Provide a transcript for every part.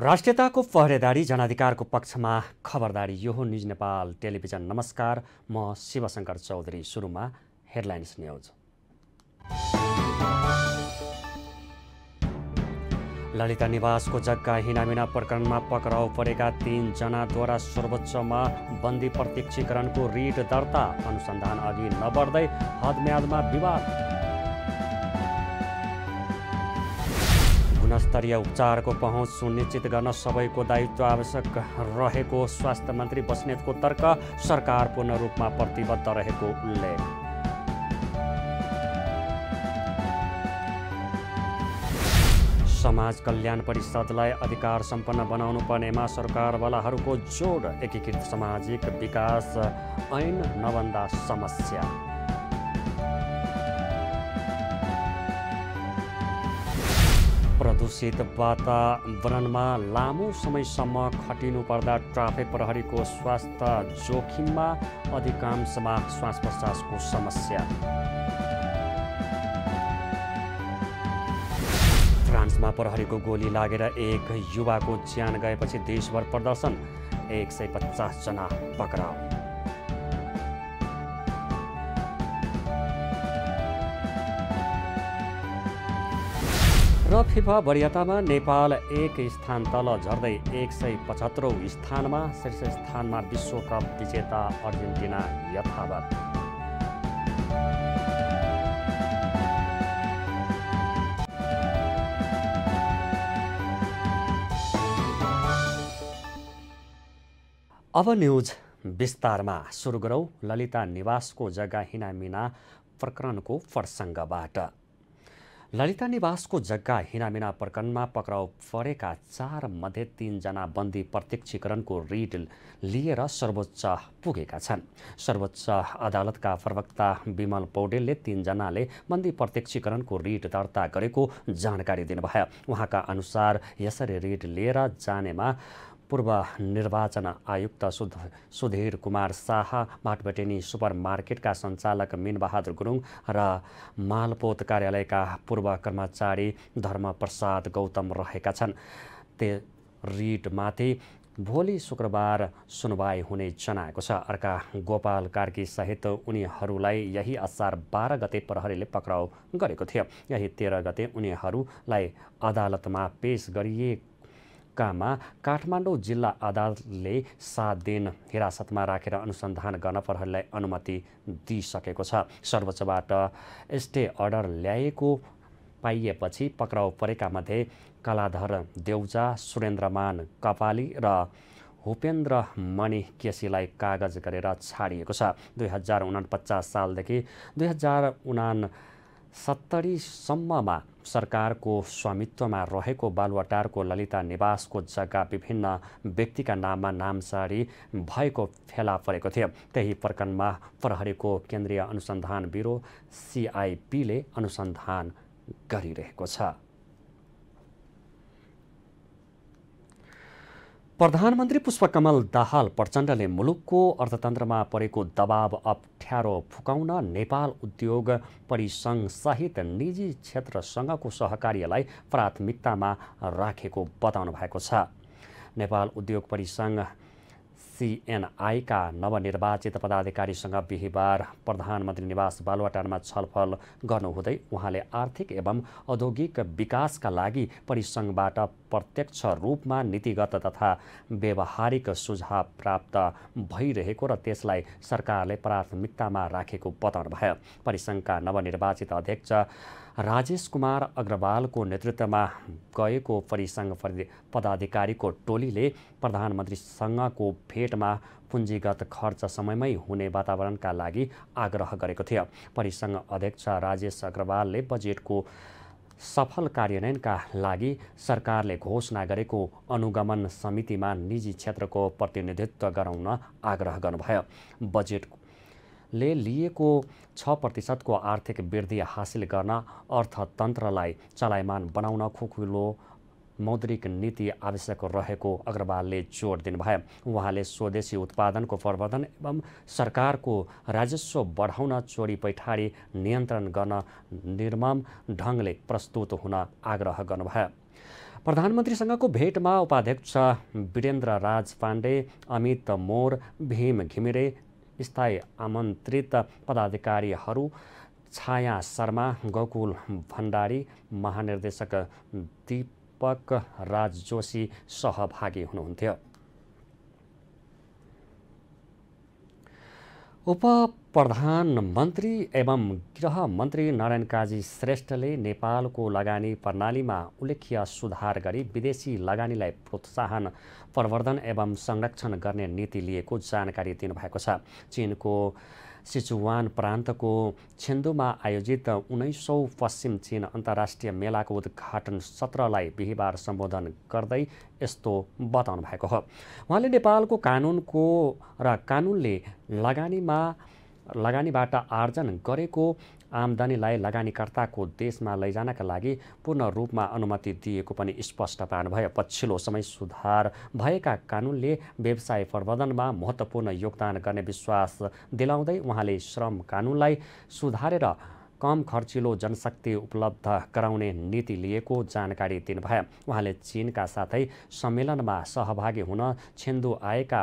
राष्ट्रियताको पहरेदारी जनाधिकारको पक्षमा खबरदारी यो हो निज नेपाल टेलिभिजन नमस्कार म शिवशङ्कर चौधरी सुरुमा हेडलाइन्स न्युज ललिता निवासको जग्गा हिनामिना प्रकरणमा पक्राउ परेका तिनजनाद्वारा सर्वोच्चमा बन्दी प्रत्यक्षीकरणको रिट दर्ता अनुसन्धान अघि नबढ्दै हदम्यादमा विवाद गुणस्तरीय उपचारको पहुँच सुनिश्चित गर्न सबैको दायित्व आवश्यक रहेको स्वास्थ्य मन्त्री बस्नेतको तर्क सरकार पूर्ण रूपमा प्रतिबद्ध रहेको उल्लेख समाज कल्याण परिषदलाई अधिकार सम्पन्न बनाउनु पर्नेमा सरकारवालाहरूको जोड एकीकृत सामाजिक विकास ऐन नभन्दा समस्या प्रदूषित वातावरणमा लामो समयसम्म खटिनु पर्दा ट्राफिक प्रहरीको स्वास्थ्य जोखिममा अधिकांशमा श्वास प्रश्वासको समस्या फ्रान्समा प्रहरीको गोली लागेर एक युवाको ज्यान गएपछि देशभर प्रदर्शन एक सय पचासजना पक्राउ र फिफा वरियतामा नेपाल एक स्थान तल झर्दै एक सय पचहत्तरौँ स्थानमा शीर्ष स्थानमा विश्वकप विजेता अर्जेन्टिना यथावत अब न्युज विस्तारमा सुरु गरौँ ललिता निवासको जग्गा हिनामिना प्रकरणको प्रसङ्गबाट ललिता निवासको जग्गा हिनामिना प्रकरणमा पक्राउ परेका चार मध्ये तिनजना बन्दी प्रत्यक्षीकरणको रिट लिएर सर्वोच्च पुगेका छन् सर्वोच्च अदालतका प्रवक्ता विमल पौडेलले तिनजनाले बन्दी प्रत्यक्षीकरणको रिट दर्ता गरेको जानकारी दिनुभयो उहाँका अनुसार यसरी रिट लिएर जानेमा पूर्व निर्वाचन आयुक्त सुध सुधीर कुमार शाह भाटबेटेनी सुपर मार्केटका सञ्चालक मिनबहादुर गुरुङ र मालपोत कार्यालयका पूर्व कर्मचारी धर्मप्रसाद गौतम रहेका छन् ते रिटमाथि भोलि शुक्रबार सुनवाई हुने जनाएको छ अर्का गोपाल कार्की सहित उनीहरूलाई यही असार बाह्र गते प्रहरीले पक्राउ गरेको थियो यही तेह्र गते उनीहरूलाई अदालतमा पेस गरिए कामा काठमाडौँ जिल्ला अदालतले सात दिन हिरासतमा राखेर अनुसन्धान गर्न प्रहरीलाई अनुमति दिइसकेको छ सर्वोच्चबाट स्टे अर्डर ल्याएको पाइएपछि पक्राउ परेका मध्ये कलाधर देउजा सुरेन्द्रमान कपाली र भूपेन्द्र मणि केसीलाई कागज गरेर छाडिएको छ दुई हजार उनापचास सालदेखि दुई हजार उना सत्तरीसम्ममा सरकारको स्वामित्वमा रहेको बालुवाटारको ललिता निवासको जग्गा विभिन्न व्यक्तिका नाममा नामसारी भएको फेला परेको थियो त्यही प्रकरणमा प्रहरीको केन्द्रीय अनुसन्धान ब्युरो सिआइपीले अनुसन्धान गरिरहेको छ प्रधानमन्त्री पुष्पकमल दाहाल प्रचण्डले मुलुकको अर्थतन्त्रमा परेको दबाव अप्ठ्यारो फुकाउन नेपाल उद्योग सहित निजी क्षेत्रसँगको सहकार्यलाई प्राथमिकतामा राखेको बताउनु भएको छ नेपाल उद्योग परिसङ्घ सिएनआईका नवनिर्वाचित पदाधिकारीसँग बिहिबार प्रधानमन्त्री निवास बालुवाटारमा छलफल गर्नुहुँदै उहाँले आर्थिक एवं औद्योगिक विकासका लागि परिसङ्घबाट प्रत्यक्ष रूपमा नीतिगत तथा व्यवहारिक सुझाव प्राप्त भइरहेको र त्यसलाई सरकारले प्राथमिकतामा राखेको बताउनु भयो परिसङ्घका नवनिर्वाचित अध्यक्ष राजेश कुमार अग्रवालको नेतृत्वमा गएको परिसङ्घ पदाधिकारीको टोलीले प्रधानमन्त्रीसँगको भेटमा पुँजीगत खर्च समयमै हुने वातावरणका लागि आग्रह गरेको थियो परिसङ्घ अध्यक्ष राजेश अग्रवालले बजेटको सफल कार्यान्वयनका लागि सरकारले घोषणा गरेको अनुगमन समितिमा निजी क्षेत्रको प्रतिनिधित्व गराउन आग्रह गर्नुभयो बजेट ले लिएको छ प्रतिशतको आर्थिक वृद्धि हासिल गर्न अर्थतन्त्रलाई चलायमान बनाउन खुकुलो मौद्रिक नीति आवश्यक रहेको अग्रवालले जोड दिनुभयो उहाँले स्वदेशी उत्पादनको प्रवर्धन एवं सरकारको राजस्व बढाउन चोरी पैठारी नियन्त्रण गर्न निर्मम ढङ्गले प्रस्तुत हुन आग्रह गर्नुभयो प्रधानमन्त्रीसँगको भेटमा उपाध्यक्ष वीरेन्द्र राज पाण्डे अमित मोर भीम घिमिरे स्थायी आमन्त्रित पदाधिकारीहरू छाया शर्मा गोकुल भण्डारी महानिर्देशक दीपक राज जोशी सहभागी हुनुहुन्थ्यो प्रधानमन्त्री एवं गृहमन्त्री नारायण काजी श्रेष्ठले नेपालको लगानी प्रणालीमा उल्लेख्य सुधार गरी विदेशी लगानीलाई प्रोत्साहन प्रवर्धन एवं संरक्षण गर्ने नीति लिएको जानकारी दिनुभएको छ चिनको सिचुवान प्रान्तको छेन्दुमा आयोजित उन्नाइसौँ पश्चिम चीन अन्तर्राष्ट्रिय मेलाको उद्घाटन सत्रलाई बिहिबार सम्बोधन गर्दै यस्तो बताउनु भएको हो उहाँले नेपालको कानुनको र कानुनले लगानीमा लगानीबाट आर्जन गरेको आम्दानीलाई लगानीकर्ताको देशमा लैजानका लागि पूर्ण रूपमा अनुमति दिएको पनि स्पष्ट पार्नुभयो पछिल्लो समय सुधार भएका कानुनले व्यवसाय प्रवर्धनमा महत्त्वपूर्ण योगदान गर्ने विश्वास दिलाउँदै उहाँले श्रम कानुनलाई सुधारेर कम खर्चिलो जनशक्ति उपलब्ध गराउने नीति लिएको जानकारी दिनुभयो उहाँले चिनका साथै सम्मेलनमा सहभागी हुन छेन्दु आएका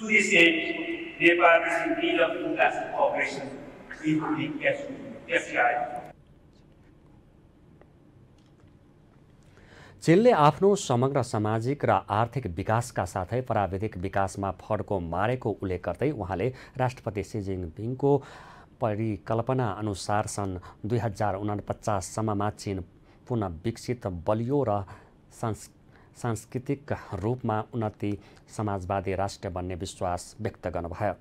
To this end, Nepal is in need of cooperation, including चीनले आफ्नो समग्र सामाजिक र आर्थिक विकासका साथै प्राविधिक विकासमा फड्को मारेको उल्लेख गर्दै उहाँले राष्ट्रपति सी जिङपिङको परिकल्पना अनुसार सन् दुई हजार उनापचाससम्ममा चीन चिन पुनः विकसित बलियो र संस् सांस्कृतिक रूपमा उन्नति समाजवादी राष्ट्र बन्ने विश्वास व्यक्त गर्नुभयो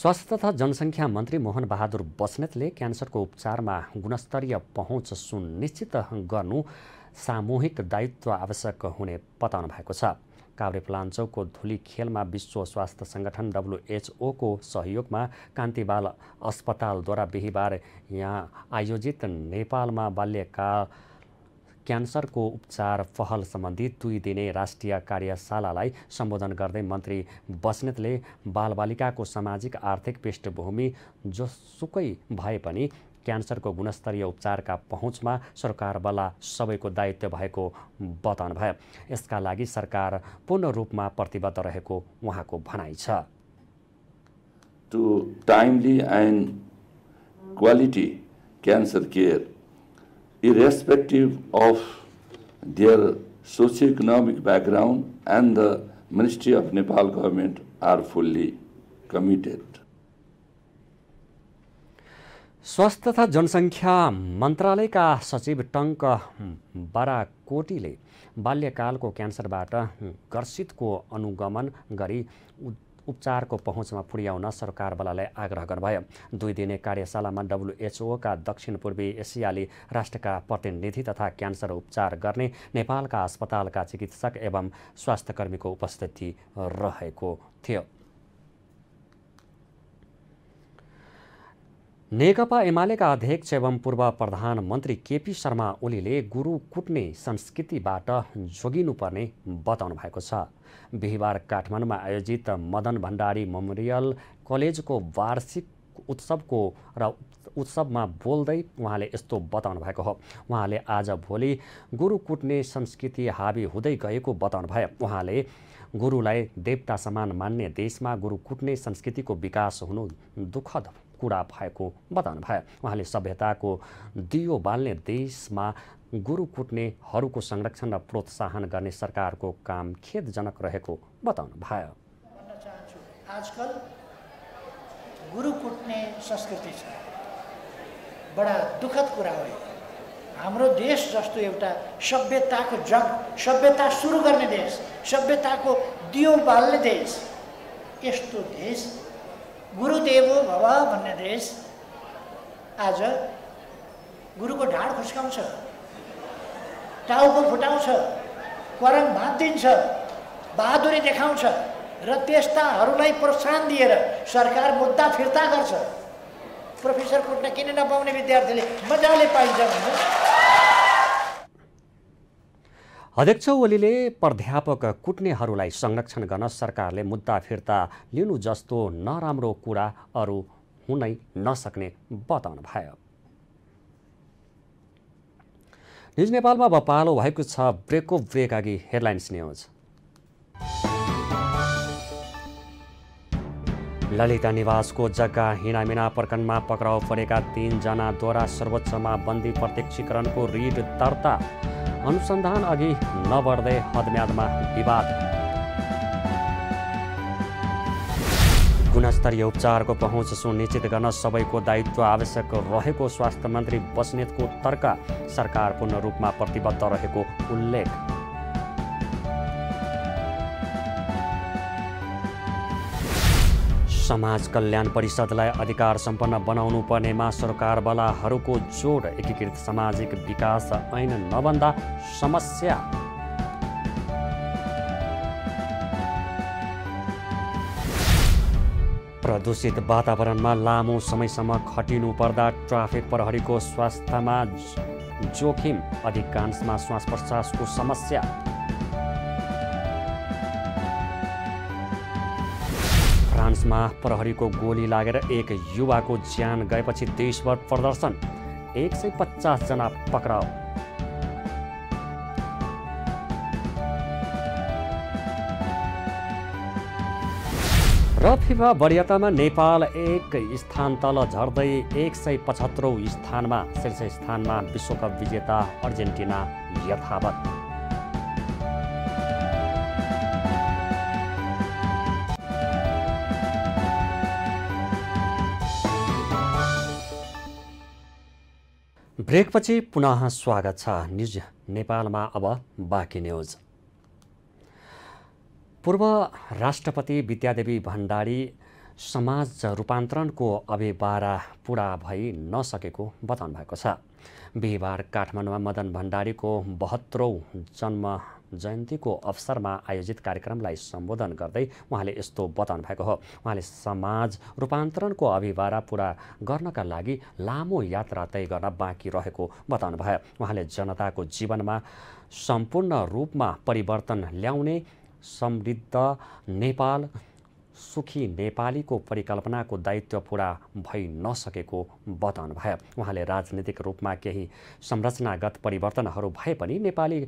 स्वास्थ्य तथा जनसङ्ख्या मन्त्री मोहन बहादुर बस्नेतले क्यान्सरको उपचारमा गुणस्तरीय पहुँच सुनिश्चित गर्नु सामूहिक दायित्व आवश्यक हुने बताउनु भएको छ काभ्रेप्लाञ्चौकको धुली खेलमा विश्व स्वास्थ्य सङ्गठन डब्लुएचओको सहयोगमा कान्तिबाल अस्पतालद्वारा बिहिबार यहाँ आयोजित नेपालमा बाल्यकाल क्यान्सरको उपचार पहल सम्बन्धी दुई दिने राष्ट्रिय कार्यशालालाई सम्बोधन गर्दै मन्त्री बस्नेतले बालबालिकाको सामाजिक आर्थिक पृष्ठभूमि जोसुकै भए पनि क्यान्सरको गुणस्तरीय उपचारका पहुँचमा सरकारवाला सबैको दायित्व भएको बताउनुभयो यसका लागि सरकार पूर्ण रूपमा प्रतिबद्ध रहेको उहाँको भनाइ छ to timely and quality cancer care irrespective of their socio economic background and the ministry of Nepal government are fully committed स्वास्थ्य तथा जनसङ्ख्या मन्त्रालयका सचिव टङ्क बाराकोटीले बाल्यकालको क्यान्सरबाट गर्सितको अनुगमन गरी उपचारको पहुँचमा पुर्याउन सरकारवालालाई आग्रह गर्नुभयो दुई दिने कार्यशालामा डब्लुएचओका दक्षिण पूर्वी एसियाली राष्ट्रका प्रतिनिधि तथा क्यान्सर उपचार गर्ने नेपालका अस्पतालका चिकित्सक एवं स्वास्थ्यकर्मीको उपस्थिति रहेको थियो नेकपा एमालेका अध्यक्ष एवं पूर्व प्रधानमन्त्री केपी शर्मा ओलीले गुरु कुट्ने संस्कृतिबाट जोगिनुपर्ने बताउनु भएको छ बिहिबार काठमाडौँमा आयोजित मदन भण्डारी मेमोरियल कलेजको वार्षिक उत्सवको र उत्सवमा बोल्दै उहाँले यस्तो बताउनु भएको हो उहाँले आज भोलि गुरु कुट्ने संस्कृति हावी हुँदै गएको बताउनु भयो उहाँले गुरुलाई देवता समान मान्ने देशमा गुरु कुट्ने संस्कृतिको विकास हुनु दुःखद कुरा भएको बताउनु भयो उहाँले सभ्यताको दियो बाल्ने देशमा गुरु कुट्नेहरूको संरक्षण र प्रोत्साहन गर्ने सरकारको काम खेदजनक रहेको बताउनु भयो आजकल गुरु कुट्ने संस्कृति छ बडा दुःखद कुरा हो हाम्रो देश जस्तो एउटा सभ्यताको जग सभ्यता सुरु गर्ने देश सभ्यताको दियो बाल्ने देश यस्तो देश गुरुदेवो भव भन्ने देश आज गुरुको ढाड खुस्काउँछ टाउको फुटाउँछ करङ भाँचिदिन्छ बहादुरी देखाउँछ र त्यस्ताहरूलाई प्रोत्साहन दिएर सरकार मुद्दा फिर्ता गर्छ प्रोफेसर कुट्न किन नपाउने विद्यार्थीले मजाले पाइन्छ भन्नुहोस् अध्यक्ष ओलीले प्राध्यापक कुट्नेहरूलाई संरक्षण गर्न सरकारले मुद्दा फिर्ता लिनु जस्तो नराम्रो कुरा अरू हुनै नसक्ने बताउनु भयो नेपालमा अब पालो भएको छ ब्रेकको ब्रेक अघि हेडलाइन्स न्युज ललिता निवासको जग्गा हिनामिना प्रकरणमा पक्राउ परेका तिनजनाद्वारा सर्वोच्चमा बन्दी प्रत्यक्षीकरणको रिट दर्ता अनुसन्धान अघि नबढ्दै हदम्यादमा विवाद गुणस्तरीय उपचारको पहुँच सुनिश्चित गर्न सबैको दायित्व आवश्यक रहेको स्वास्थ्य मन्त्री बस्नेतको तर्क सरकार पूर्ण रूपमा प्रतिबद्ध रहेको उल्लेख समाज कल्याण परिषदलाई अधिकार सम्पन्न बनाउनु पर्नेमा सरकारवालाहरूको जोड एकीकृत सामाजिक विकास ऐन नभन्दा समस्या प्रदूषित वातावरणमा लामो समयसम्म खटिनु पर्दा ट्राफिक प्रहरीको स्वास्थ्यमा जोखिम अधिकांशमा श्वास प्रश्वासको समस्या फ्रान्समा प्रहरीको गोली लागेर एक युवाको ज्यान गएपछि देशभर प्रदर्शन एक सय पचासजना पक्राउ र फिफा वरियतामा नेपाल एक स्थान तल झर्दै एक सय पचहत्तरौँ स्थानमा शीर्ष स्थानमा विश्वकप विजेता अर्जेन्टिना यथावत ब्रेकपछि पुनः स्वागत छ न्युज नेपालमा अब बाँकी न्युज पूर्व राष्ट्रपति विद्यादेवी भण्डारी समाज रूपान्तरणको अभिबारा पुरा भई नसकेको बताउनु भएको छ बिहिबार काठमाडौँमा मदन भण्डारीको बहत्तरौँ जन्म जयन्तीको अवसरमा आयोजित कार्यक्रमलाई सम्बोधन गर्दै उहाँले यस्तो बताउनु भएको हो उहाँले समाज रूपान्तरणको अभिभारा पुरा गर्नका लागि लामो यात्रा तय गर्न बाँकी रहेको बताउनु भयो उहाँले जनताको जीवनमा सम्पूर्ण रूपमा परिवर्तन ल्याउने समृद्ध नेपाल सुखी नेपालीको परिकल्पनाको दायित्व पुरा भइ नसकेको बताउनु भयो उहाँले राजनीतिक रूपमा केही संरचनागत परिवर्तनहरू भए पनि नेपाली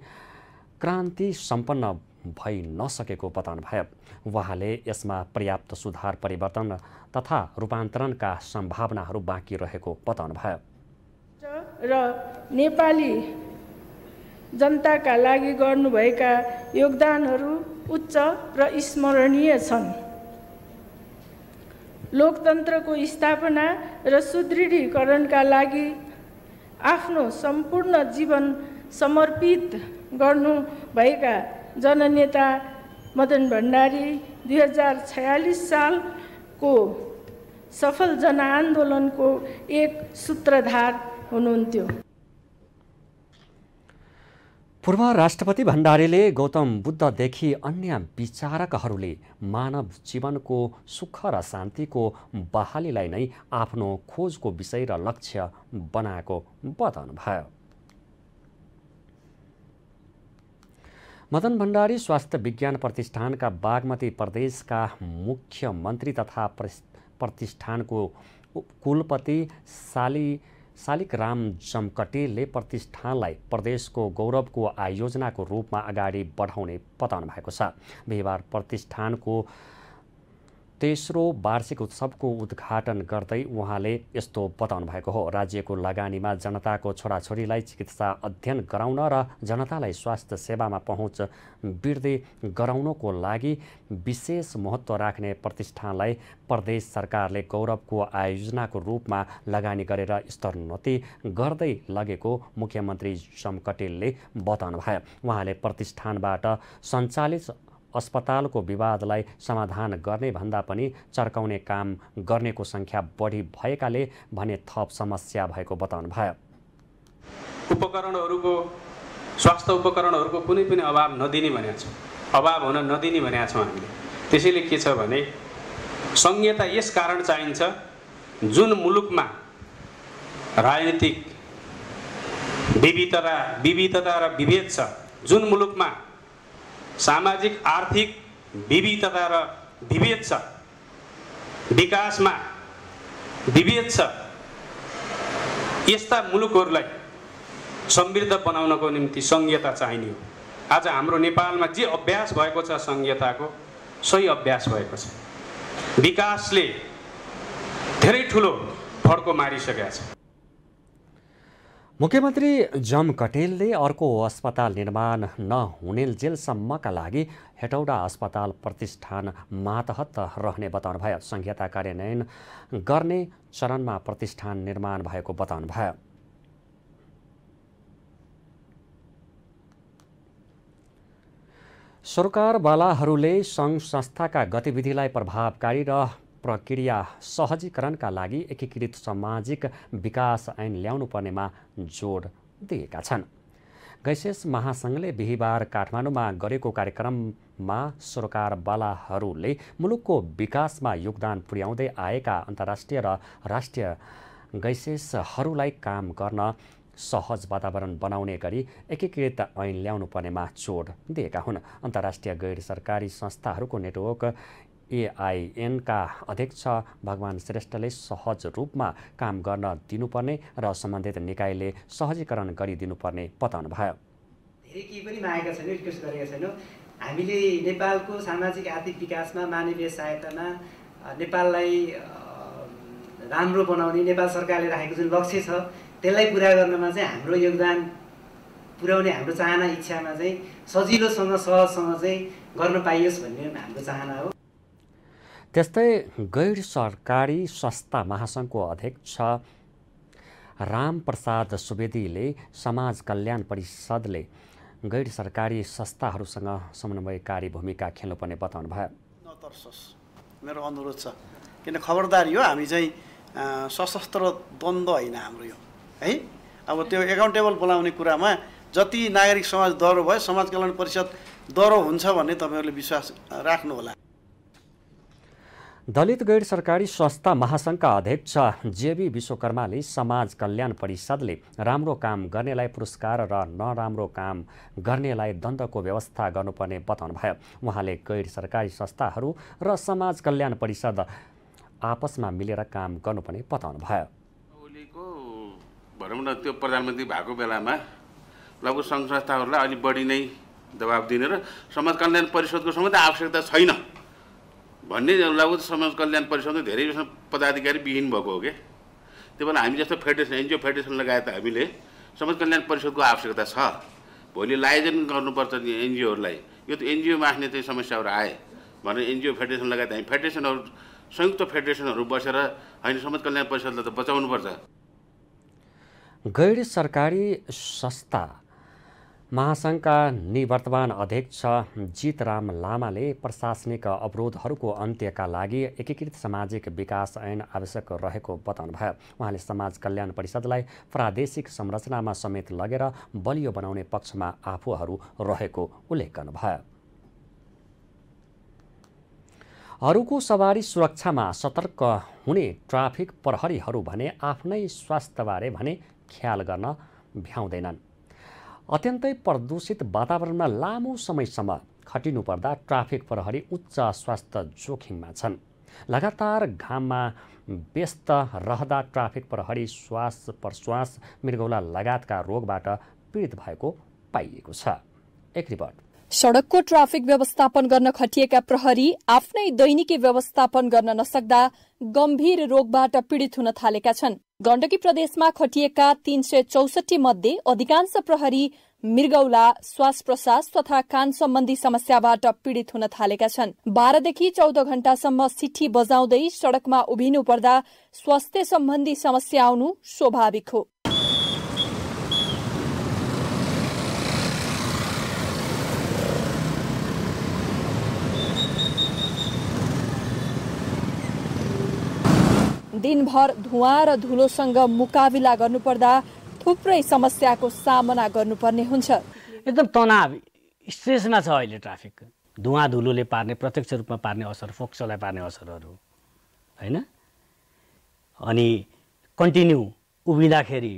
क्रान्ति सम्पन्न भइ नसकेको बताउनु भयो उहाँले यसमा पर्याप्त सुधार परिवर्तन तथा रूपान्तरणका सम्भावनाहरू बाँकी रहेको बताउनु भयो र नेपाली जनताका लागि गर्नुभएका योगदानहरू उच्च र स्मरणीय छन् लोकतन्त्रको स्थापना र सुदृढीकरणका लागि आफ्नो सम्पूर्ण जीवन समर्पित गर्नुभएका जननेता मदन भण्डारी दुई हजार छयालिस सालको सफल जनआन्दोलनको एक सूत्रधार हुनुहुन्थ्यो पूर्व राष्ट्रपति भण्डारीले गौतम बुद्धदेखि अन्य विचारकहरूले मानव जीवनको सुख र शान्तिको बहालीलाई नै आफ्नो खोजको विषय र लक्ष्य बनाएको बताउनुभयो मदन भण्डारी स्वास्थ्य विज्ञान प्रतिष्ठानका बागमती प्रदेशका मुख्यमन्त्री तथा प्रतिष्ठानको कुलपति शाली शालिक राम जमकटेलले प्रतिष्ठानलाई प्रदेशको गौरवको आयोजनाको रूपमा अगाडि बढाउने बताउनु भएको छ बिहिबार प्रतिष्ठानको तेस्रो वार्षिक उत्सवको उद्घाटन गर्दै उहाँले यस्तो बताउनु भएको हो राज्यको लगानीमा जनताको छोराछोरीलाई चिकित्सा अध्ययन गराउन र जनतालाई स्वास्थ्य सेवामा पहुँच वृद्धि गराउनको लागि विशेष महत्त्व राख्ने प्रतिष्ठानलाई प्रदेश सरकारले गौरवको आयोजनाको रूपमा लगानी गरेर स्तरोन्नति गर्दै लगेको मुख्यमन्त्री कटेलले बताउनु भयो उहाँले प्रतिष्ठानबाट सञ्चालित अस्पतालको विवादलाई समाधान गर्ने भन्दा पनि चर्काउने काम गर्नेको सङ्ख्या बढी भएकाले भने थप समस्या भएको बताउनु भयो उपकरणहरूको स्वास्थ्य उपकरणहरूको कुनै पनि अभाव नदिने भनेको छौँ अभाव हुन नदिने भनेका छौँ हामीले त्यसैले के छ भने संहिता यस कारण चाहिन्छ जुन मुलुकमा राजनीतिक विविधता विविधता र विभेद छ जुन मुलुकमा सामाजिक आर्थिक विविधता र विभेद छ विकासमा विभेद छ यस्ता मुलुकहरूलाई समृद्ध बनाउनको निम्ति सङ्घीयता चाहिने हो आज हाम्रो नेपालमा जे अभ्यास भएको छ संहिताको सही अभ्यास भएको छ विकासले धेरै ठुलो फड्को मारिसकेका छ मुख्यमन्त्री जम कटेलले अर्को अस्पताल निर्माण नहुने जेलसम्मका लागि हेटौडा अस्पताल प्रतिष्ठान मातहत रहने बताउनुभयो संहिता कार्यान्वयन गर्ने चरणमा प्रतिष्ठान निर्माण भएको बताउनुभयो सरकारवालाहरूले सङ्घ संस्थाका गतिविधिलाई प्रभावकारी र प्रक्रिया सहजीकरणका लागि एकीकृत सामाजिक विकास ऐन ल्याउनु पर्नेमा जोड दिएका छन् गैसेस महासङ्घले बिहिबार काठमाडौँमा गरेको कार्यक्रममा सरकारवालाहरूले मुलुकको विकासमा योगदान पुर्याउँदै आएका अन्तर्राष्ट्रिय र राष्ट्रिय गैसेसहरूलाई काम गर्न सहज वातावरण बनाउने गरी एकीकृत ऐन ल्याउनु पर्नेमा जोड दिएका हुन् अन्तर्राष्ट्रिय गैर सरकारी संस्थाहरूको नेटवर्क एआइएनका अध्यक्ष भगवान श्रेष्ठले सहज रूपमा काम गर्न दिनुपर्ने र सम्बन्धित निकायले सहजीकरण गरिदिनुपर्ने भयो धेरै केही पनि मागेका छैनौँ रिक्वेस्ट गरेका छैनौँ हामीले नेपालको सामाजिक आर्थिक विकासमा मानवीय सहायतामा नेपाललाई राम्रो बनाउने नेपाल सरकारले राखेको जुन लक्ष्य छ त्यसलाई पुरा गर्नमा चाहिँ हाम्रो योगदान पुर्याउने हाम्रो चाहना इच्छामा चाहिँ सजिलोसँग सहजसँग चाहिँ गर्न पाइयोस् भन्ने हाम्रो चाहना हो त्यस्तै गैर सरकारी संस्था महासङ्घको अध्यक्ष रामप्रसाद सुवेदीले समाज कल्याण परिषदले गैर सरकारी संस्थाहरूसँग समन्वयकारी भूमिका खेल्नुपर्ने बताउनु भयो नतर्सोस् मेरो अनुरोध छ किन खबरदारी हो हामी चाहिँ सशस्त्र द्वन्द्व होइन हाम्रो यो है अब त्यो एकाउन्टेबल बोलाउने कुरामा जति नागरिक समाज दह्रो भयो समाज कल्याण परिषद दह्रो हुन्छ भन्ने तपाईँहरूले विश्वास राख्नुहोला दलित गैर सरकारी संस्था महासङ्घका अध्यक्ष जेबी विश्वकर्माले समाज कल्याण परिषदले राम्रो काम गर्नेलाई पुरस्कार र नराम्रो काम गर्नेलाई दण्डको व्यवस्था गर्नुपर्ने बताउनुभयो उहाँले गैर सरकारी संस्थाहरू र समाज कल्याण परिषद आपसमा मिलेर काम गर्नुपर्ने बताउनुभयो भनौँ न त्यो प्रधानमन्त्री भएको बेलामा लघु सङ्घ संस्थाहरूलाई अलिक बढी नै दबाब दिने र समाज कल्याण परिषदको सम्बन्ध आवश्यकता छैन भन्ने लगभग समाज कल्याण परिषदमा धेरै पदाधिकारी विहीन भएको हो क्या त्यही भएर हामी जस्तो फेडरेसन एनजिओ फेडरेसन लगायत हामीले समाज कल्याण परिषदको आवश्यकता छ भोलि लाइजन गर्नुपर्छ नि एनजिओहरूलाई यो त एनजिओमा आस्ने चाहिँ समस्याहरू आए भनेर एनजिओ फेडरेसन लगायत हामी फेडरेसनहरू संयुक्त फेडरेसनहरू बसेर होइन समाज कल्याण परिषदलाई त बचाउनुपर्छ गैर सरकारी संस्था महासङ्घका निवर्तमान अध्यक्ष जितराम लामाले प्रशासनिक अवरोधहरूको अन्त्यका लागि एकीकृत सामाजिक विकास ऐन आवश्यक रहेको बताउनुभयो उहाँले समाज कल्याण परिषदलाई प्रादेशिक संरचनामा समेत लगेर बलियो बनाउने पक्षमा आफूहरू रहेको उल्लेख गर्नुभयो हरूको सवारी सुरक्षामा सतर्क हुने ट्राफिक प्रहरीहरू भने आफ्नै स्वास्थ्यबारे भने ख्याल गर्न भ्याउँदैनन् अत्यन्तै प्रदूषित वातावरणमा लामो समयसम्म खटिनुपर्दा ट्राफिक प्रहरी उच्च स्वास्थ्य जोखिममा छन् लगातार घाममा व्यस्त रहदा ट्राफिक प्रहरी श्वास प्रश्वास मृगौला लगायतका रोगबाट पीडित भएको पाइएको छ एक रिपोर्ट सड़कको ट्राफिक व्यवस्थापन गर्न खटिएका प्रहरी आफ्नै दैनिकी व्यवस्थापन गर्न नसक्दा गम्भीर रोगबाट पीड़ित हुन थालेका छन् गण्डकी प्रदेशमा खटिएका तीन सय चौसठी मध्ये अधिकांश प्रहरी मृगौला श्वास प्रश्वास तथा कान सम्बन्धी समस्याबाट पीड़ित हुन थालेका छन् बाह्रदेखि चौध घण्टासम्म सिठी बजाउँदै सड़कमा उभिनु पर्दा स्वास्थ्य सम्बन्धी समस्या आउनु स्वाभाविक हो दिनभर धुवा र धुलोसँग मुकाबिला गर्नुपर्दा थुप्रै समस्याको सामना गर्नुपर्ने हुन्छ एकदम तनाव स्ट्रेसमा छ अहिले ट्राफिक धुवा धुलोले पार्ने प्रत्यक्ष रूपमा पार्ने असर फोक्सोलाई पार्ने असरहरू होइन अनि कन्टिन्यू उभिँदाखेरि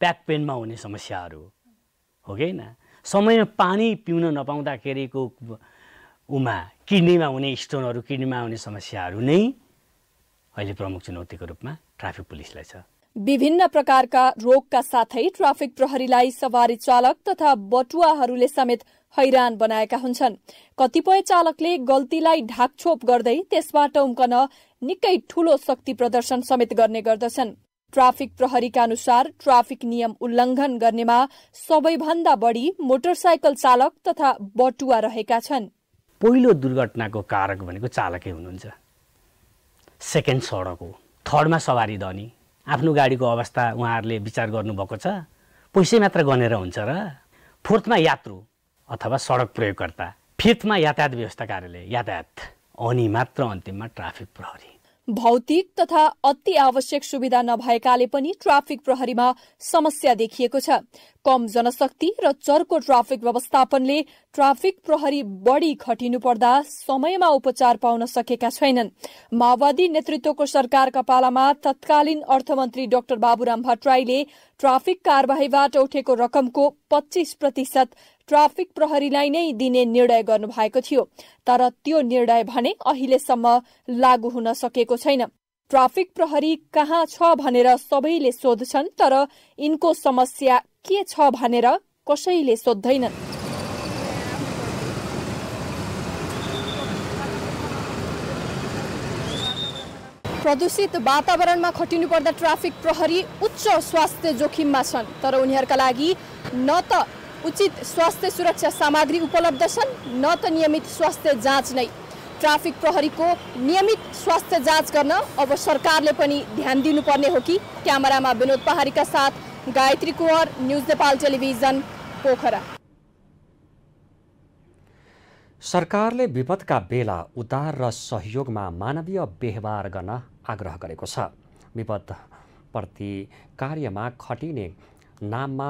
ब्याक पेनमा हुने समस्याहरू हो कि होइन समयमा पानी पिउन नपाउँदाखेरिको उमा किडनीमा हुने स्टोनहरू किडनीमा हुने समस्याहरू नै अहिले प्रमुख चुनौतीको रूपमा ट्राफिक पुलिसलाई छ विभिन्न प्रकारका रोगका साथै ट्राफिक प्रहरीलाई सवारी चालक तथा बटुवाहरूले समेत हैरान बनाएका हुन्छन् कतिपय चालकले गल्तीलाई ढाकछोप गर्दै त्यसबाट उम्कन निकै ठूलो शक्ति प्रदर्शन समेत गर्ने गर्दछन् ट्राफिक प्रहरीका अनुसार ट्राफिक नियम उल्लङ्घन गर्नेमा सबैभन्दा बढी मोटरसाइकल चालक तथा बटुवा रहेका छन् पहिलो दुर्घटनाको कारक भनेको चालकै हुनुहुन्छ सेकेन्ड सडक हो थर्डमा सवारी धनी आफ्नो गाडीको अवस्था उहाँहरूले विचार गर्नुभएको छ पैसै मात्र गनेर हुन्छ र फोर्थमा यात्रु अथवा सडक प्रयोगकर्ता फिफ्थमा यातायात व्यवस्था कार्यालय यातायात अनि मात्र अन्तिममा ट्राफिक प्रहरी भौतिक तथा अति आवश्यक सुविधा नभएकाले पनि ट्राफिक प्रहरीमा समस्या देखिएको छ कम जनशक्ति र चर्को ट्राफिक व्यवस्थापनले ट्राफिक प्रहरी बढ़ी खटिनु पर्दा समयमा उपचार पाउन सकेका छैनन् माओवादी नेतृत्वको सरकारका पालामा तत्कालीन अर्थमन्त्री डाक्टर बाबुराम भट्टराईले ट्राफिक कार्यवाहीबाट उठेको रकमको पच्चीस प्रतिशत ट्राफिक प्रहरीलाई नै दिने निर्णय गर्नु भएको थियो तर त्यो निर्णय भने अहिलेसम्म लागू हुन सकेको छैन ट्राफिक प्रहरी कहाँ छ भनेर सबैले सोध्छन् तर यिनको समस्या के छ भनेर कसैले सोध्दैनन् प्रदूषित वातावरणमा खटिनु पर्दा ट्राफिक प्रहरी उच्च स्वास्थ्य जोखिममा छन् तर उनीहरूका लागि न त उचित स्वास्थ्य सुरक्षा सामग्री उपलब्ध छन् न त नियमित स्वास्थ्य जाँच नै ट्राफिक प्रहरीको नियमित स्वास्थ्य जाँच गर्न अब सरकारले पनि ध्यान दिनुपर्ने हो कि क्यामेरामा विनोद पहाडीका साथ गायत्री कुवर न्युज नेपाल टेलिभिजन पोखरा सरकारले विपदका बेला उद्धार र सहयोगमा मानवीय व्यवहार गर्न आग्रह गरेको छ विपदप्रति कार्यमा खटिने नाममा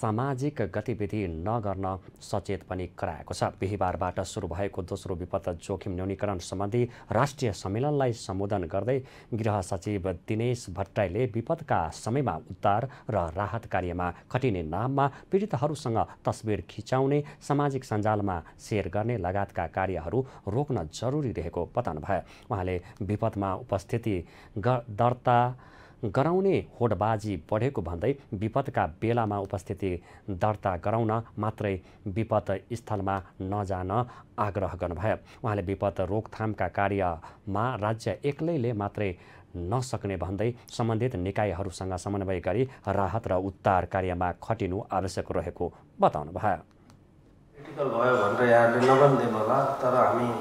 सामाजिक गतिविधि नगर्न सचेत पनि कराएको छ बिहिबारबाट सुरु भएको दोस्रो विपद जोखिम न्यूनीकरण सम्बन्धी राष्ट्रिय सम्मेलनलाई सम्बोधन गर्दै गृह सचिव दिनेश भट्टराईले विपदका समयमा उद्धार र राहत कार्यमा खटिने नाममा पीडितहरूसँग तस्बिर खिचाउने सामाजिक सञ्जालमा सेयर गर्ने लगायतका कार्यहरू रोक्न जरुरी रहेको बताउनु भयो उहाँले विपदमा उपस्थिति दर्ता गराउने होडबाजी बढेको भन्दै विपदका बेलामा उपस्थिति दर्ता गराउन मात्रै विपद स्थलमा नजान आग्रह गर्नुभयो उहाँले विपद रोकथामका कार्यमा राज्य एक्लैले मात्रै नसक्ने भन्दै सम्बन्धित निकायहरूसँग समन्वय गरी राहत र उद्धार कार्यमा खटिनु आवश्यक रहेको बताउनुभयो भयो भनेर यहाँले होला तर हामी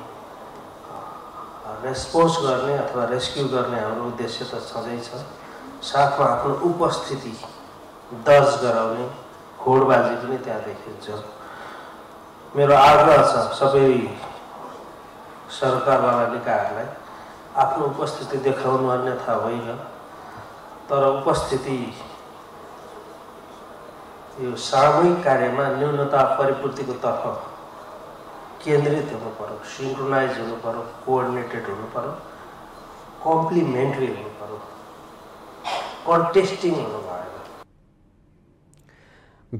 रेस्पोन्स गर्ने अथवा रेस्क्यु गर्ने हाम्रो उद्देश्य त छँदैछ साथमा आफ्नो उपस्थिति दर्ज गराउने घोडबाजी पनि त्यहाँ देखिन्छ मेरो आग्रह छ सबै सरकारवाला निकायहरूलाई आफ्नो उपस्थिति देखाउनु अन्यथा होइन तर उपस्थिति यो सामूहिक कार्यमा न्यूनता परिपूर्तिको तर्फ केन्द्रित हुनु पऱ्यो सिङ्क्रोनाइज हुनु पऱ्यो कोअर्डिनेटेड हुनु पऱ्यो कम्प्लिमेन्ट्री हुनु पऱ्यो कन्टेस्टिङ हुनु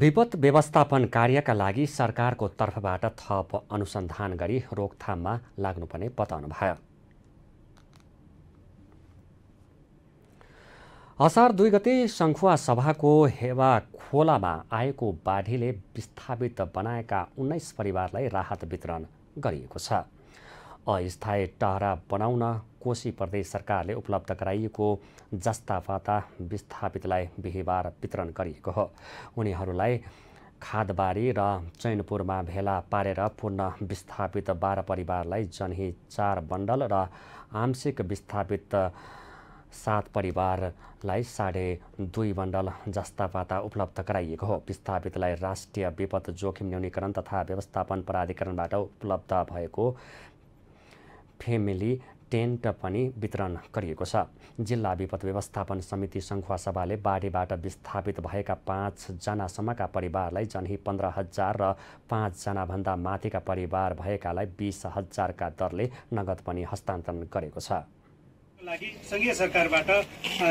विपद व्यवस्थापन कार्यका लागि सरकारको तर्फबाट थप अनुसन्धान गरी रोकथाममा लाग्नुपर्ने बताउनुभयो असार दुई गते सङ्खुवा सभाको हेवा खोलामा आएको बाढीले विस्थापित बनाएका उन्नाइस परिवारलाई राहत वितरण गरिएको छ अस्थायी टहरा बनाउन कोशी प्रदेश सरकारले उपलब्ध गराइएको जस्ता फाता विस्थापितलाई बिहिबार वितरण गरिएको हो उनीहरूलाई खादबारी र चैनपुरमा भेला पारेर पुनः विस्थापित बाह्र परिवारलाई जनही चार बण्डल र आंशिक विस्थापित सात परिवारलाई साढे दुई बण्डल जस्ता पाता उपलब्ध गराइएको हो विस्थापितलाई राष्ट्रिय विपद जोखिम न्यूनीकरण तथा व्यवस्थापन प्राधिकरणबाट उपलब्ध भएको फेमिली टेन्ट पनि वितरण गरिएको छ जिल्ला विपद व्यवस्थापन समिति सङ्खुवा सभाले बाढीबाट विस्थापित भएका पाँचजनासम्मका परिवारलाई जन्ही पन्ध्र हजार र पाँचजनाभन्दा माथिका परिवार भएकालाई बिस हजारका दरले नगद पनि हस्तान्तरण गरेको छ लागि सङ्घीय सरकारबाट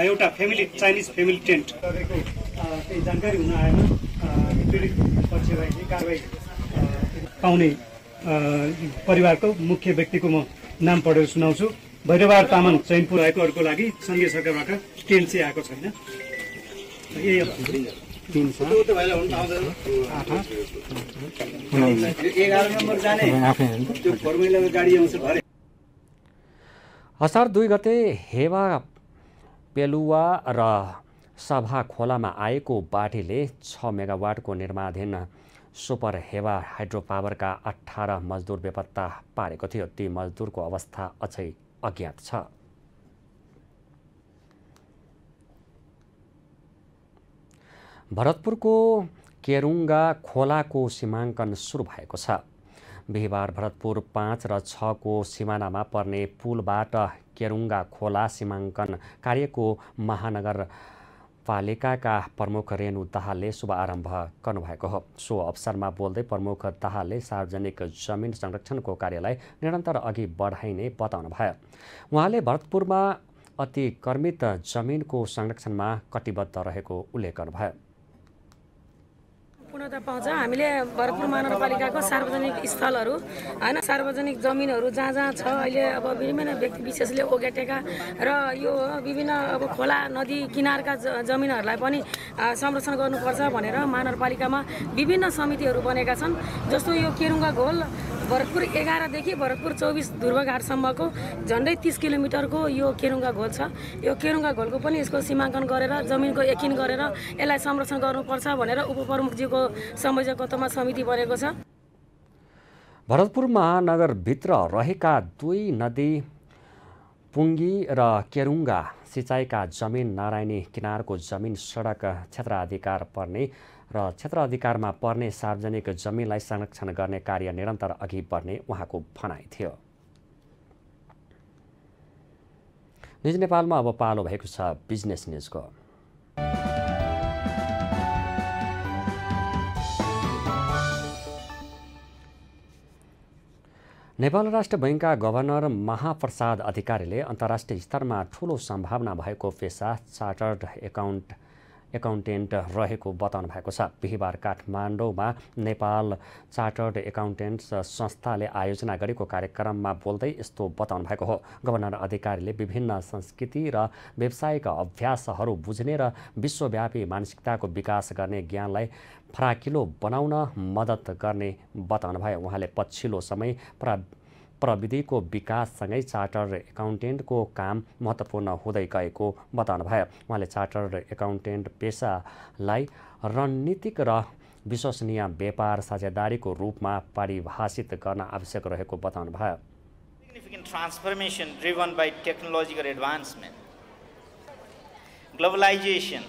एउटा फ्यामिली चाइनिज फ्यामिली टेन्ट जानकारी हुन आएमा पीडित पक्षलाई कारवाही पाउने परिवारको मुख्य व्यक्तिको म नाम पढेर सुनाउँछु भैरवार तामाङ चैनपुर आएकोहरूको लागि सङ्घीय सरकारबाट ट्रेन चाहिँ आएको छैन असार दुई गते हेवा पेलुवा र सभा खोलामा आएको बाटीले छ मेगावाटको निर्माणाधीन सुपर हेवा हाइड्रो पावरका अठार मजदुर बेपत्ता पारेको थियो ती मजदुरको अवस्था अझै अज्ञात छ भरतपुरको केरुङ्गा खोलाको सीमाङ्कन सुरु भएको छ बिहिबार भरतपुर पाँच र छको सिमानामा पर्ने पुलबाट केरुङ्गा खोला सीमाङ्कन कार्यको महानगर पालिकाका प्रमुख रेणु दाहालले शुभ आरम्भ गर्नुभएको हो सो अवसरमा बोल्दै प्रमुख दाहालले सार्वजनिक जमिन संरक्षणको कार्यलाई निरन्तर अघि बढाइने बताउनु भयो उहाँले भरतपुरमा अतिक्रमित जमिनको संरक्षणमा कटिबद्ध रहेको उल्लेख गर्नुभयो पूर्णता पाउँछ हामीले भरतपुर महानगरपालिकाको सार्वजनिक स्थलहरू होइन सार्वजनिक जमिनहरू जहाँ जहाँ छ अहिले अब विभिन्न व्यक्ति विशेषले ओगटेका र यो विभिन्न अब खोला नदी किनारका जमिनहरूलाई पनि संरक्षण गर्नुपर्छ भनेर महानगरपालिकामा विभिन्न समितिहरू बनेका छन् जस्तो यो केरुङ्गा घोल भरतपुर एघारदेखि भरतपुर चौबिस ध्रुवघाटसम्मको झन्डै तिस किलोमिटरको यो केरुङ्गा घोल छ यो केरुङ्गा घोलको पनि यसको सीमाङ्कन गरेर जमिनको यकिन गरेर यसलाई संरक्षण गर्नुपर्छ भनेर उपप्रमुखजीको संयोजकत्वमा समिति बनेको छ भरतपुर महानगरभित्र रहेका दुई नदी पुङ्गी र केरुङ्गा सिँचाइका जमिन नारायणी किनारको जमिन सडक क्षेत्र अधिकार पर्ने र क्षेत्र अधिकारमा पर्ने सार्वजनिक जमिनलाई संरक्षण गर्ने कार्य निरन्तर अघि बढ्ने उहाँको भनाइ थियो निज नेपालमा अब पालो भएको छ बिजनेस न्युजको नेपाल राष्ट्र बैङ्कका गभर्नर महाप्रसाद अधिकारीले अन्तर्राष्ट्रिय स्तरमा ठुलो सम्भावना भएको पेसा चार्टर्ड एकाउन्ट एकाउन्टेन्ट रहेको बताउनु भएको छ बिहिबार काठमाडौँमा नेपाल चार्टर्ड एकाउन्टेन्ट्स संस्थाले आयोजना गरेको कार्यक्रममा बोल्दै यस्तो बताउनु भएको हो गभर्नर अधिकारीले विभिन्न संस्कृति र व्यवसायिक अभ्यासहरू बुझ्ने र विश्वव्यापी मानसिकताको विकास गर्ने ज्ञानलाई फराकिलो बनाउन मद्दत गर्ने बताउनु भयो उहाँले पछिल्लो समय प्रा प्रविधिको विकाससँगै चार्टर एकाउन्टेन्टको काम महत्त्वपूर्ण हुँदै गएको बताउनु भयो उहाँले चार्टर एकाउन्टेन्ट पेसालाई रणनीतिक र विश्वसनीय व्यापार साझेदारीको रूपमा परिभाषित गर्न आवश्यक रहेको बताउनु भयो transformation driven by technological advancements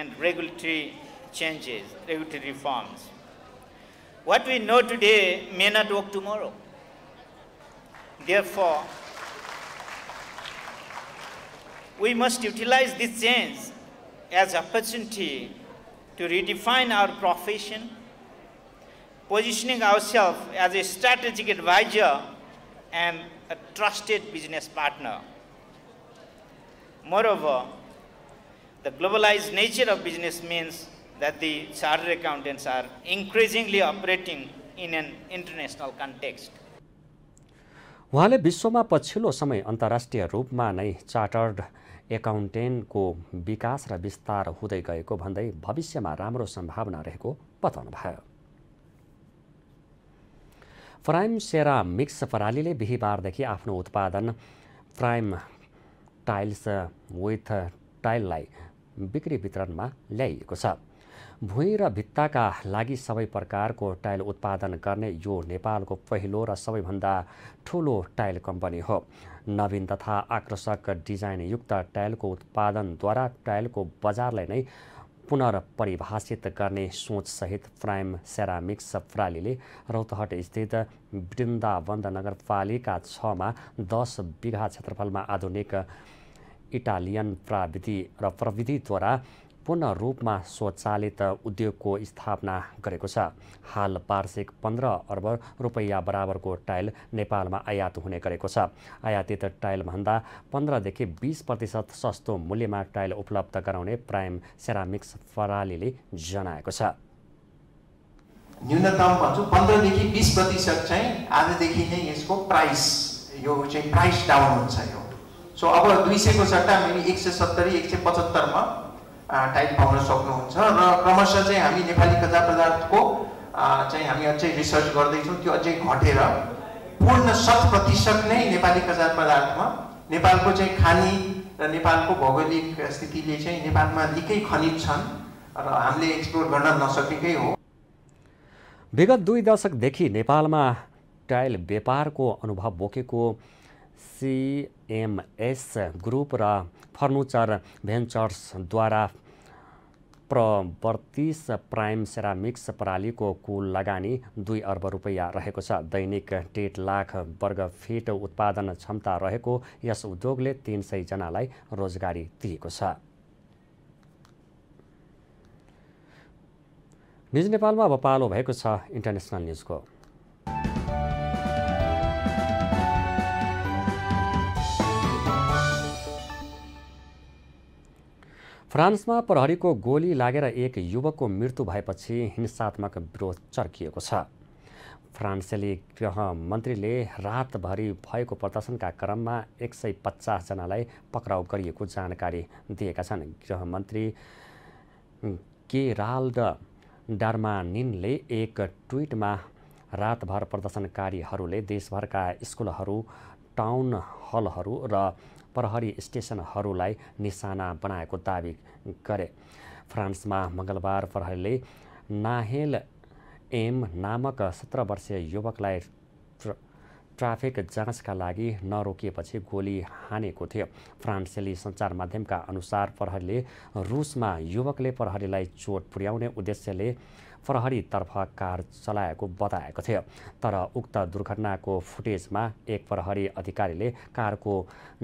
and work tomorrow Therefore, we must utilize this change as opportunity to redefine our profession, positioning ourselves as a strategic advisor and a trusted business partner. Moreover, the globalized nature of business means that the chartered accountants are increasingly operating in an international context. उहाँले विश्वमा पछिल्लो समय अन्तर्राष्ट्रिय रूपमा नै chartered एकाउन्टेन्टको विकास र विस्तार हुँदै गएको भन्दै भविष्यमा राम्रो सम्भावना रहेको बताउनुभयो प्राइम सेरा मिक्स प्रणालीले बिहिबारदेखि आफ्नो उत्पादन प्राइम टाइल्स विथ टाइललाई बिक्री वितरणमा ल्याइएको छ भुइँ र भित्ताका लागि सबै प्रकारको टाइल उत्पादन गर्ने यो नेपालको पहिलो र सबैभन्दा ठुलो टाइल कम्पनी हो नवीन तथा आकर्षक डिजाइनयुक्त टाइलको उत्पादनद्वारा टाइलको बजारलाई नै पुनर्परिभाषित गर्ने सोचसहित प्राइम सेरामिक्स प्रालीले रौतहट स्थित वृन्दावन्द नगरपालिका छमा दस बिघा क्षेत्रफलमा आधुनिक इटालियन प्राविधि र प्रविधिद्वारा पूर्ण रूपमा स्वचालित उद्योगको स्थापना गरेको छ हाल वार्षिक पन्ध्र अर्ब रुपैयाँ बराबरको टाइल नेपालमा आयात हुने गरेको छ आयातित टाइलभन्दा पन्ध्रदेखि बिस प्रतिशत सस्तो मूल्यमा टाइल उपलब्ध गराउने प्राइम सेरामिक्स फरालीले जनाएको छ न्यूनतम भन्छु पन्ध्रदेखि बिस प्रतिशत चाहिँ आजदेखि नै यसको प्राइस यो चाहिँ प्राइस डाउन हुन्छ यो सो अब दुई सयको सट्टा मैले एक सय सत्तरी एक सय पचहत्तरमा टाइप पाउन सक्नुहुन्छ र क्रमशः चाहिँ हामी नेपाली खजा पदार्थको चाहिँ हामी अझै रिसर्च गर्दैछौँ त्यो अझै घटेर पूर्ण शत प्रतिशत नै नेपाली खजा पदार्थमा नेपालको चाहिँ खानी र नेपालको भौगोलिक स्थितिले चाहिँ नेपालमा निकै खनिज छन् र हामीले एक्सप्लोर गर्न नसकेकै हो विगत दुई दशकदेखि नेपालमा टाइल व्यापारको अनुभव बोकेको सिएमएस ग्रुप र फर्नुचर भेन्चर्सद्वारा प्रवर्तिस प्राइम सेरामिक्स प्रणालीको कुल लगानी दुई अर्ब रुपियाँ रहेको छ दैनिक डेढ लाख वर्ग फिट उत्पादन क्षमता रहेको यस उद्योगले तिन सयजनालाई रोजगारी दिएको छ निज नेपालमा अब पालो भएको छ इन्टरनेसनल न्युजको फ्रान्समा प्रहरीको गोली लागेर एक युवकको मृत्यु भएपछि हिंसात्मक विरोध चर्किएको छ फ्रान्सेली मन्त्रीले रातभरि भएको प्रदर्शनका क्रममा एक सय पचासजनालाई पक्राउ गरिएको जानकारी दिएका छन् गृहमन्त्री केराल्ड डार्मानिनले एक ट्विटमा रातभर प्रदर्शनकारीहरूले देशभरका स्कुलहरू टाउन हलहरू र प्रहरी स्टेसनहरूलाई निशाना बनाएको दावी गरे फ्रान्समा मङ्गलबार प्रहरीले नाहेल एम नामक सत्र वर्षीय युवकलाई ट्राफिक जाँचका लागि नरोकिएपछि गोली हानेको थियो फ्रान्सेली सञ्चार माध्यमका अनुसार प्रहरीले रुसमा युवकले प्रहरीलाई चोट पुर्याउने उद्देश्यले प्रहरीतर्फ कार चलाएको बताएको थियो तर उक्त दुर्घटनाको फुटेजमा एक प्रहरी अधिकारीले कारको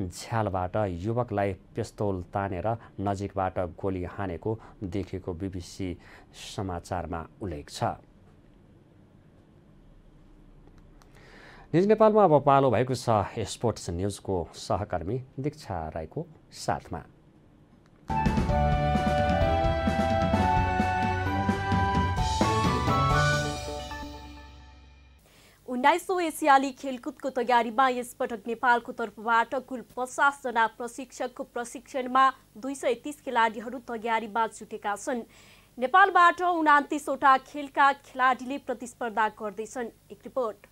झ्यालबाट युवकलाई पिस्तोल तानेर नजिकबाट गोली हानेको देखेको बिबिसी समाचारमा उल्लेख छ निज नेपालमा अब पालो भएको छ स्पोर्ट्स न्युजको सहकर्मी दीक्षा राईको साथमा उन्नाइसौँ एसियाली खेलकुदको तयारीमा यसपटक नेपालको तर्फबाट कुल पचासजना प्रशिक्षकको प्रशिक्षणमा दुई सय तिस खेलाडीहरू तयारीमा जुटेका छन् नेपालबाट उनातिसवटा खेलका खेलाडीले प्रतिस्पर्धा गर्दैछन् एक रिपोर्ट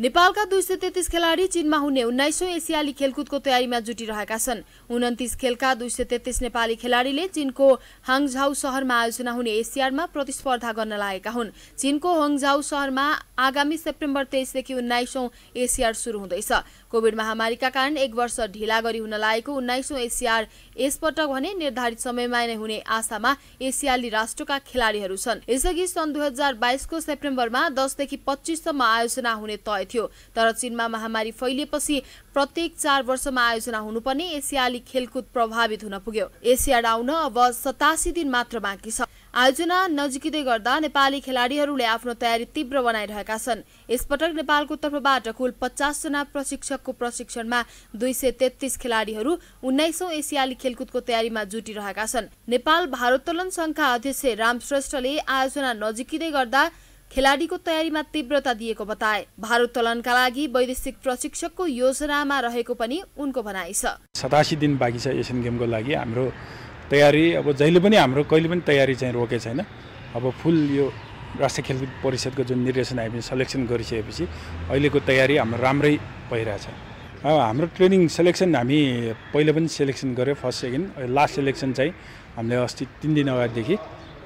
नेपालका दुई सय तेत्तिस खेलाडी चीनमा हुने उन्नाइसौँ एसियाली खेलकुदको तयारीमा जुटिरहेका छन् उन्तिस खेलका दुई सय तेत्तिस नेपाली खेलाडीले चीनको हाङझाउ सहरमा आयोजना हुने एसियाडमा प्रतिस्पर्धा गर्न लागेका हुन् चीनको हङझाउ सहरमा आगामी सेप्टेम्बर तेइसदेखि उन्नाइसौँ एसियाड सुरु हुँदैछ कोभिड महामारीका कारण एक वर्ष ढिला गरी हुन लागेको उन्नाइसौँ एसियार यसपटक भने निर्धारित समयमा नै हुने आशामा एसियाली राष्ट्रका खेलाडीहरू छन् यसअघि सन् दुई हजार बाइसको सेप्टेम्बरमा दसदेखि पच्चिससम्म आयोजना हुने तय थियो तर चीनमा महामारी फैलिएपछि प्रत्येक चार वर्षमा आयोजना हुनुपर्ने एसियाली खेलकुद प्रभावित हुन पुग्यो एसियाड आउन अब सतासी दिन मात्र बाँकी छ आयोजना नजिकिँदै गर्दा नेपाली खेलाडीहरूले आफ्नो तयारी तीव्र बनाइरहेका छन् यसपटक नेपालको तर्फबाट कुल पचासजना प्रशिक्षकको प्रशिक्षणमा दुई सय तेत्तिस खेलाडीहरू उन्नाइसौँ एसियाली खेलकुदको तयारीमा जुटिरहेका छन् नेपाल भारोत्तोलन संघका अध्यक्ष राम श्रेष्ठले आयोजना नजिकिँदै गर्दा खेलाडीको तयारीमा तीव्रता दिएको बताए भारोत्तोलनका लागि वैदेशिक प्रशिक्षकको योजनामा रहेको पनि उनको भनाइ छ सतासी दिन बाँकी छ एसियन गेमको लागि हाम्रो तयारी अब जहिले पनि हाम्रो कहिले पनि तयारी चाहिँ रोकेको छैन अब फुल यो राष्ट्रिय खेलकुद परिषदको जुन निर्देशन आयो सेलेक्सन गरिसकेपछि अहिलेको तयारी हाम्रो राम्रै भइरहेछ अब हाम्रो ट्रेनिङ सेलेक्सन हामी पहिले पनि सेलेक्सन गऱ्यो फर्स्ट सेकेन्ड लास्ट सेलेक्सन चाहिँ हामीले अस्ति तिन दिन अगाडिदेखि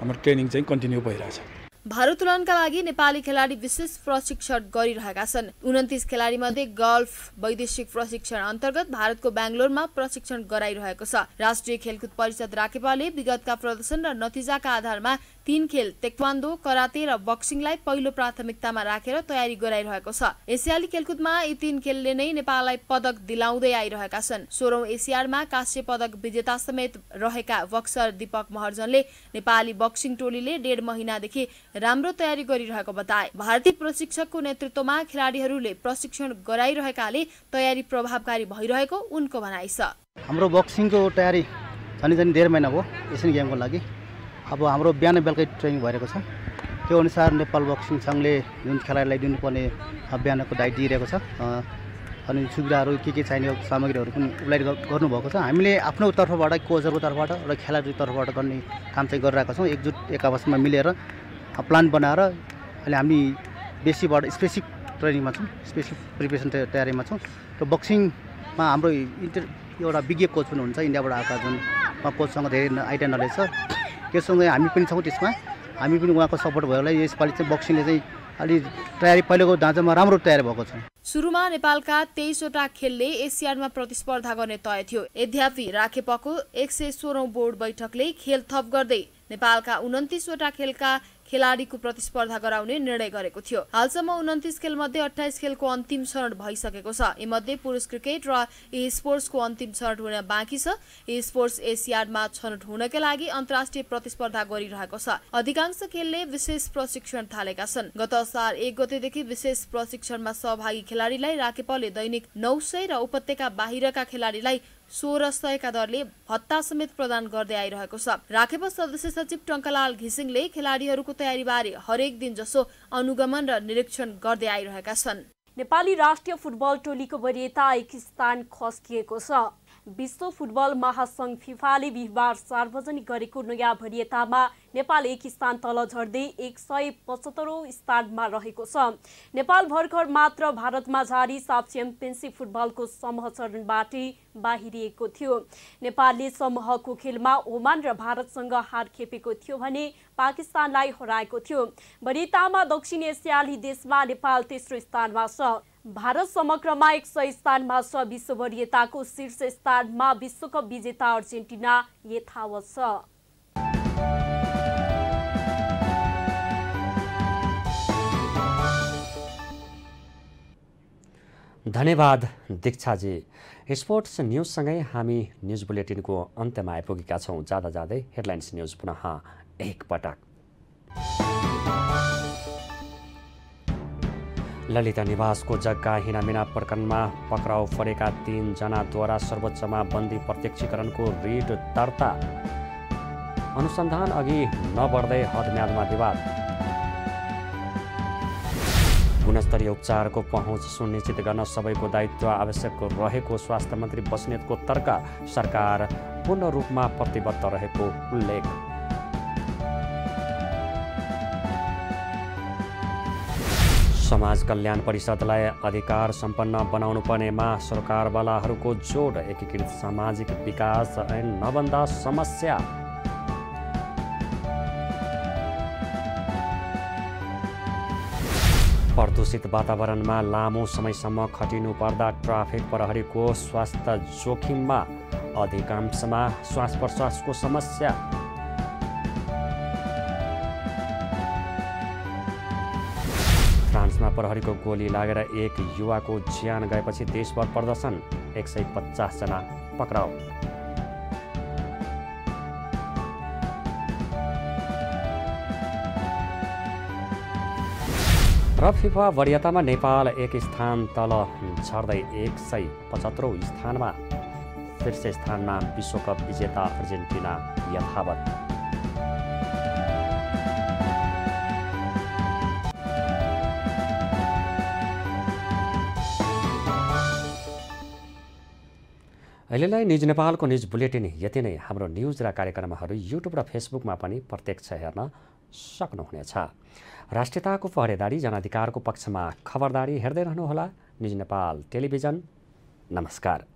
हाम्रो ट्रेनिङ चाहिँ कन्टिन्यू भइरहेछ भारोत्तोलनका लागि नेपाली खेलाडी विशेष प्रशिक्षण गरिरहेका छन् उन्तिस खेलाडीमध्ये गल्फ वैदेशिक प्रशिक्षण अन्तर्गत भारतको बेङ्गलोरमा प्रशिक्षण गराइरहेको छ राष्ट्रिय खेलकुद परिषद राखेपाले विगतका प्रदर्शन र नतिजाका आधारमा तीन खेल तेक्वान्डो कराते र बक्सिङलाई पहिलो प्राथमिकतामा राखेर तयारी गराइरहेको छ एसियाली खेलकुदमा यी तीन खेलले नै नेपाललाई पदक दिलाउँदै आइरहेका छन् सोह्रौं एसियाडमा काश्य पदक विजेता समेत रहेका बक्सर दीपक महर्जनले नेपाली बक्सिङ टोलीले डेढ महिनादेखि राम्रो तयारी गरिरहेको बताए भारतीय प्रशिक्षकको नेतृत्वमा खेलाडीहरूले प्रशिक्षण गराइरहेकाले तयारी प्रभावकारी भइरहेको उनको भनाइ छ हाम्रो बक्सिङको तयारी झन् झन् डेढ महिना भयो एसियन गेमको लागि अब हाम्रो बिहान बेलुकै ट्रेनिङ भइरहेको छ त्यो अनुसार नेपाल बक्सिङ सङ्घले जुन खेलाडीलाई दिनुपर्ने बिहानको डाइट दिइरहेको छ अनि सुविधाहरू के के चाहिने सामग्रीहरू पनि उपलब्ध गर्नुभएको छ हामीले आफ्नो तर्फबाट कोचहरूको तर्फबाट र खेलाडीको तर्फबाट गर्ने काम चाहिँ गरिरहेका छौँ एकजुट एक आपसमा मिलेर प्लान बनाएर अहिले हामी बेसीबाट स्पेसिफिक ट्रेनिङमा छौँ स्पेसिफिक प्रिपेरेसन तयारीमा छौँ र बक्सिङमा हाम्रो इन्टर एउटा विज्ञ कोच पनि हुन्छ इन्डियाबाट आएका जुन उहाँ कोचसँग धेरै आइडिया नलेज छ त्योसँगै हामी पनि छौँ त्यसमा हामी पनि उहाँको सपोर्ट भएर यसपालि चाहिँ बक्सिङले चाहिँ अलि तयारी पहिलेको ढाँचामा राम्रो तयारी भएको छ सुरुमा नेपालका तेइसवटा खेलले एसियाडमा प्रतिस्पर्धा गर्ने तय थियो यद्यपि राखेपको एक सय सोह्रौँ बोर्ड बैठकले खेल थप गर्दै नेपालका उन्तिसवटा खेलका खेलाडीको प्रतिस्पर्धा गराउने निर्णय गरेको थियो हालसम्म उन्तिस मध्ये अठाइस खेलको अन्तिम चरण भइसकेको छ यी मध्ये पुरुष क्रिकेट र ई स्पोर्ट्सको अन्तिम चरण हुन बाँकी छ ई स्पोर्ट्स एसियाडमा छनौट हुनका लागि अन्तर्राष्ट्रिय प्रतिस्पर्धा गरिरहेको छ अधिकांश खेलले विशेष प्रशिक्षण थालेका छन् गत साल एक गतेदेखि विशेष प्रशिक्षणमा सहभागी खेलाडीलाई राकेपले दैनिक नौ सय र उपत्यका बाहिरका खेलाडीलाई सोह्र सयका दरले भत्ता समेत प्रदान गर्दै आइरहेको छ राखेप सदस्य सचिव टङ्कलाल घिसिङले खेलाडीहरूको तयारीबारे हरेक दिन जसो अनुगमन र निरीक्षण गर्दै आइरहेका छन् नेपाली राष्ट्रिय फुटबल टोलीको वरियता एक स्थान खस्किएको छ विश्व फुटबल महासङ्घ फिफाले बिहिबार सार्वजनिक गरेको नयाँ भरिएतामा नेपाल एक स्थान तल झर्दै एक सय पचहत्तरौँ स्थानमा रहेको छ नेपाल भर्खर मात्र भारतमा जारी साफ च्याम्पियनसिप फुटबलको समूह चरणबाटै बाहिरिएको थियो नेपालले समूहको खेलमा ओमान र भारतसँग हार खेपेको थियो भने पाकिस्तानलाई हराएको थियो भरिएतामा दक्षिण एसियाली देशमा नेपाल तेस्रो स्थानमा छ भारत समग्रमा एक सय स्थानमा छ विश्व वरियताको शीर्ष स्थानमा विश्वकप विजेता अर्जेन्टिना यथावत छ धन्यवाद दीक्षाजी स्पोर्ट्स न्युजसँगै हामी न्युज बुलेटिनको अन्त्यमा आइपुगेका छौँ जाँदा जाँदै हेडलाइन्स न्युज पुनः एकपटक ललिता निवासको जग्गा हिनामिना प्रकरणमा पक्राउ परेका तिनजनाद्वारा सर्वोच्चमा बन्दी प्रत्यक्षीकरणको रिट दर्ता अनुसन्धान अघि नबढ्दै हदम्यादमा विवाद गुणस्तरीय उपचारको पहुँच सुनिश्चित गर्न सबैको दायित्व आवश्यक रहेको स्वास्थ्य मन्त्री बस्नेतको तर्क सरकार पूर्ण रूपमा प्रतिबद्ध रहेको उल्लेख समाज कल्याण परिषदलाई अधिकार सम्पन्न बनाउनु पर्नेमा सरकारवालाहरूको जोड एकीकृत सामाजिक विकास ऐन नबन्दा समस्या प्रदूषित वातावरणमा लामो समयसम्म खटिनु पर्दा ट्राफिक प्रहरीको स्वास्थ्य जोखिममा अधिकांशमा श्वास प्रश्वासको समस्या त्यसमा प्रहरीको गोली लागेर एक युवाको ज्यान गएपछि देशभर प्रदर्शन एक सय पचासजना पक्राउ र फिफा वरियतामा नेपाल एक स्थान तल झर्दै एक सय पचहत्तरौँ स्थानमा शीर्ष स्थानमा विश्वकप विजेता अर्जेन्टिना यथावत अहिलेलाई निज नेपालको निज बुलेटिन यति नै हाम्रो न्युज र कार्यक्रमहरू युट्युब र फेसबुकमा पनि प्रत्यक्ष हेर्न सक्नुहुनेछ राष्ट्रियताको पहरेदारी जनाधिकारको पक्षमा खबरदारी हेर्दै रहनुहोला निज नेपाल टेलिभिजन नमस्कार